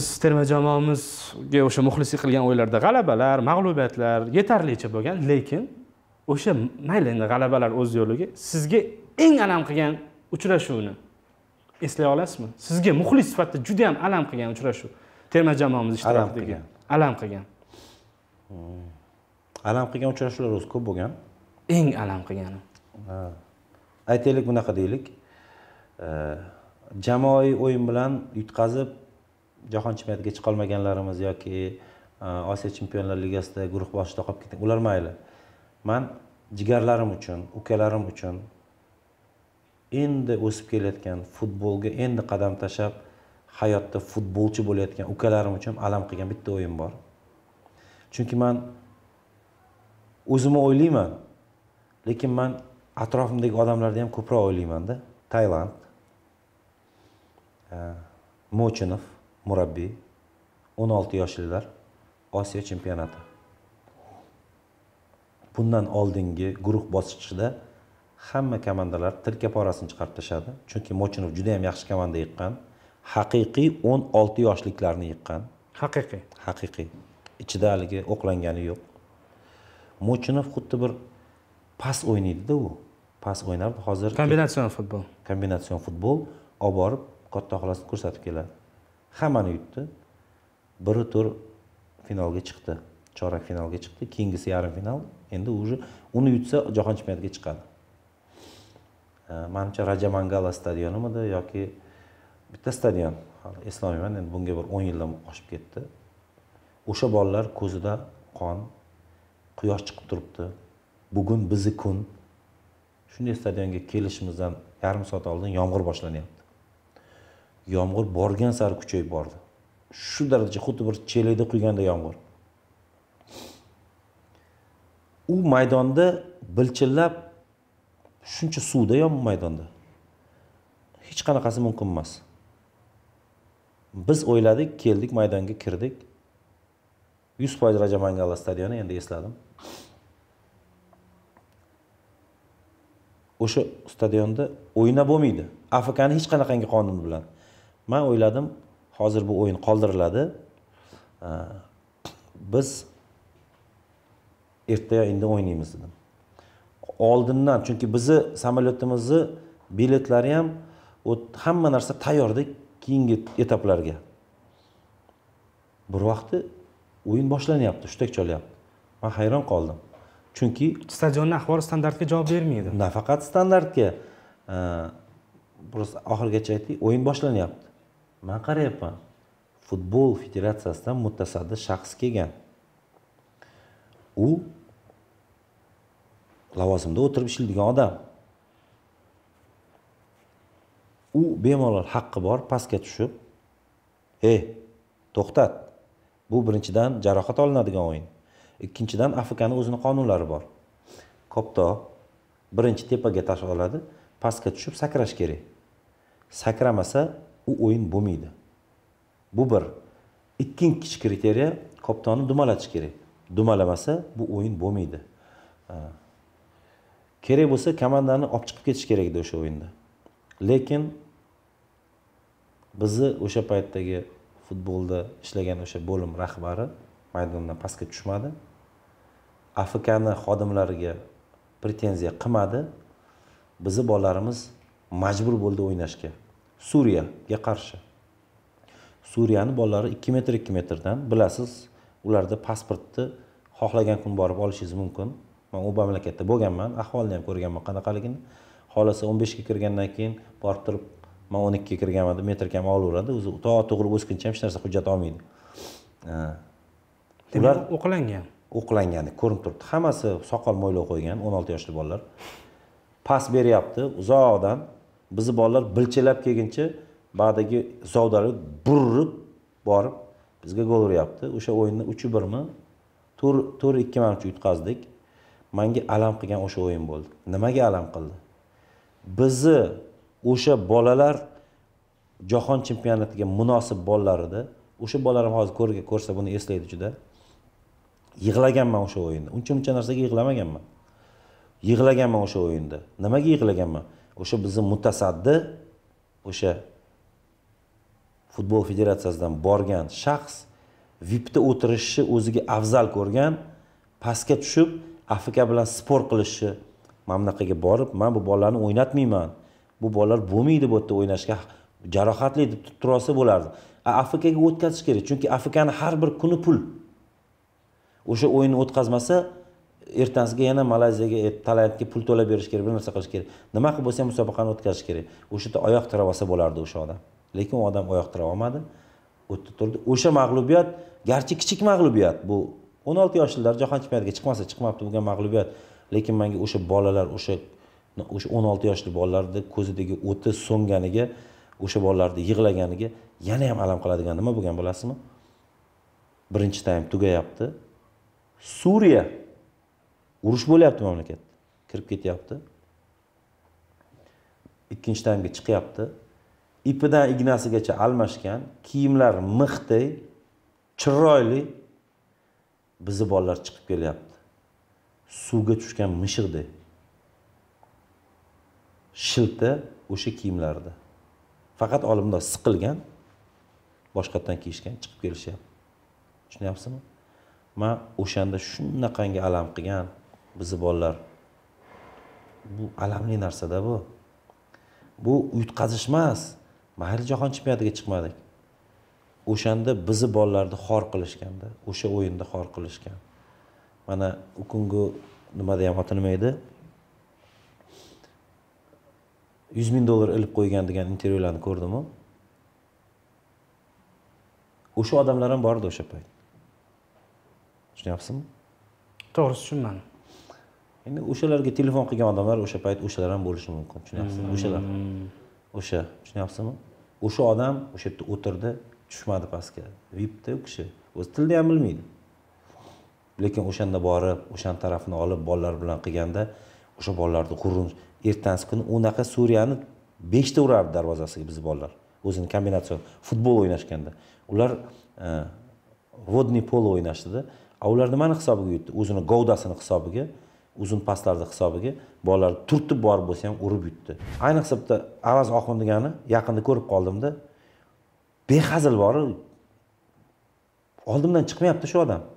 siz terma jamoamizga o'sha muxlislik qilgan o'yinlarda g'alabalar mag'lubiyatlar yetarlicha bo'lgan lekin o'sha mayli endi g'alabalar o'z yo'liga sizga eng alam qilgan uchrashuvni eslay olasizmi sizga muxlis sifatida juda yam alam qilgan uchrashuv terma jamoamiz ishtirokidagi alam qilgan alam qilgan hmm. uchrashuvlar o'zi ko'p bo'lgan eng alam qilgani aytaylik bunaqa deylik jamoaviy o'yin bilan yutqazib jahon chempionatiga chiqolmaganlarimiz yoki e, osiyo chempionlar ligasida guruh boshida qolib ketgan ular mayli man jigarlarim uchun ukalarim uchun endi o'sib kelayotgan futbolga endi qadam tashlab hayotda futbolchi bo'layotgan ukalarim uchun alam qilgan bitta o'yin bor chunki man o'zimni o'ylayman lekin man atrofimdagi odamlarni ham ko'proq o'ylaymanda tailand e, mo'chinov murabbiy 16 yoshlilar osiyo chempionati bundan oldingi guruh bosqichida hamma komandalar tirka porasini chiqarib tashladi chunki mochinov juda yam yaxshi komanda yiqqan haqiqiy 16 yoshliklarni yiqqan haqiqiy haqiqiy ichida haligi o'qlangani yo'q mochinov xuddi bir pas o'ynaydida u pas o'ynab hozir kombinatsion futbol kombinatsion futbol olib borib katta xolasini ko'rsatib keladi hammani yutdi biri tur finalga chiqdi chorak finalga chiqdi keyingisi yarim final endi уже uni yutsa jahon chempionatiga chiqadi manimcha raja mangala stadionimidi yoki bitta stadion eslolmayman endi bunga bir o'n yildan oshib ketdi o'sha bolalar ko'zida qon quyosh chiqib turibdi bugun bizni kun shunday stadionga kelishimizdan yarim soat oldin yomg'ir boshlanyapti yomg'ir borgan sari kuchayib bordi shu darajada xuddi bir chelakda quyganda yomg'ir u maydonda bilchillab shuncha suvda yo maydonda hech qanaqasi mumkin emas biz o'yladik keldik maydonga kirdik yuz foiz rajamangala stadioni endi esladim o'sha stadionda o'ynab bo'lmaydi afkani hech qanaqangi qonuni bilan man o'yladim hozir bu o'yin qoldiriladi biz ertaga endi o'ynaymiz dedim oldindan chunki bizni samolyotimizni biletlari ham hamma narsa tayyorda keyingi etaplarga bir vaqti o'yin boshlanyapti hushtak cholyapti man hayron qoldim chunki stadionni ahvori standartga javob bermaydi nafaqat standartga просто oxirigacha aytdik o'yin boshlanyapti man qarayapman futbol federatsiyasidan mutasaddi shaxs kelgan u lavozimda o'tirib ishlaydigan odam u bemalol haqqi bor pastga tushib ey eh, to'xtat bu birinchidan jarohat olinadigan o'yin ikkinchidan afrikani o'zini qonunlari bor kopto birinchi tepaga tash oladi pastga tushib sakrash kerak sakramasa u o'yin bo'lmaydi bu bir ikkinchi kriteriya koptonni dumalatish kerak dumalamasa bu o'yin bo'lmaydi kerak bo'lsa komandani olib chiqib ketish kerak edi o'sha o'yinda lekin bizni o'sha paytdagi futbolda ishlagan o'sha bo'lim rahbari maydondan pastga tushmadi afkni xodimlariga pretenziya qilmadi bizni bolalarimiz majbur bo'ldi o'ynashga suriyaga qarshi suriyani bolalari ikki metr ikki metrdan bilasiz ularda pasportni xohlagan kun borib olishingiz mumkin man u mamlakatda bo'lganman ahvolni ham ko'rganman qanaqaligini xohlasa o'n beshga kirgandan keyin borib turib man o'n ikkiga kirganman deb metr kam olaveradi o'zi to tug'ilib o'sguncha ham hech narsa hujjat olmaydi ular o'qilangan o'qilangani ko'rinib turibdi hammasi soqol mo'ylov qo'ygan o'n olti yoshli bolalar pas beryapti uzoqdan bizni bolalar bilchalab kelguncha bag'dagi savdolar burib borib bizga gol uryapti o'sha o'yinni uchu birmi to'rt to'rt ikki man uchun yutqazdik manga alam qilgan o'sha o'yin bo'ldi nimaga alam qildi bizni o'sha bolalar jahon chempionatiga munosib bolalar edi o'sha bolalar ham hozir ko'rsa buni eslaydi juda yig'laganman o'sha o'yinda uncha muncha narsaga yig'lamaganman yig'laganman o'sha o'yinda nimaga yig'laganman o'sha bizni mutasaddi o'sha futbol federatsiyasidan borgan shaxs vipda o'tirishni o'ziga afzal ko'rgan pastga tushib afrika bilan sport qilishni mana bunaqaga borib man bu bolalarni o'ynatmayman bu bolalar bo'lmaydi bu yerda o'ynashga jarohatli deb tura olsa bo'lardi afrikaga o'tkazish kerak chunki afrikani har bir kuni pul o'sha o'yinni o'tkazmasa ertasiga yana malayziyaga er, talayatga pul to'lab berish kerak bir narsa qilish kerak nima qilib bo'lsa ham musobaqani o'tkazish kerak o'sha yerda oyoq tira olsa bo'lardi o'sha odam lekin u odam oyoq tira olmadi o'tdi turdi o'sha mag'lubiyat garchi kichik mag'lubiyat bu o'n olti yoshlilar jahon chempionatiga chiqmasa chiqmabdi bo'lgan mag'lubiyat lekin manga o'sha bolalar o'sha o'sha o'n olti yoshli bolalarni ko'zidagi o'ti so'nganiga o'sha bolalarni yig'laganiga yana ham alam qiladigan nima bo'lgan bilasizmi birinchi taym tugayapti suriya urush bo'lyapti mamlakatda kirib ketyapti ikkinchi tanga chiqyapti ipidan ignasigacha almashgan kiyimlar mixday chiroyli bizni bolalar chiqib kelyapti suvga tushgan mishiqdek shilta o'sha kiyimlarda faqat olimlar siqilgan boshqatdan kiyishgan chiqib kelishyapti tushunyapsizmi man o'shanda shunaqangi alam qilgan bizni bolalar bu alamli narsada bu bu yutqazish emas mayli jahon chempionatiga chiqmadik o'shanda bizni bolalarni xor qilishganda o'sha o'yinda xor qilishgan mana u kungi nimada ham oti nima edi yuz ming dollar ilib qo'ygan degan intervyularni ko'rdimu o'sha odamlar ham bor edi o'sha payt tushunyapsizmi to'g'ri tushunmadim endi o'shalarga telefon qilgan odamlar o'sha payt o'shalar ham bo'lishi mumkin tushunyapsizmi hmm. o'shalar o'sha tushunyapsizmi o'sha odam o'sha yerda o'tirdi tushmadi pastga vipda u kishi o'zi tilni ham bilmaydi lekin o'shanda borib o'shani tarafini olib bolalar bilan qilganda o'sha bolalarni qurunch ertasi kuni unaqa suriyani beshta urardi darvozasiga bizni bolalar o'zini kombinatsion futbol o'ynashganda ular vodniy e, polo o'ynashdida a ular nimani hisobiga yutdi o'zini govdasini hisobiga uzun paslarda hisobiga bolalar turtib borib bo'lsa ham urib yutdi ayniqsa bitta avaz oxun degani yaqinda ko'rib qoldimda behazil bor oldimdan chiqmayapti shu odam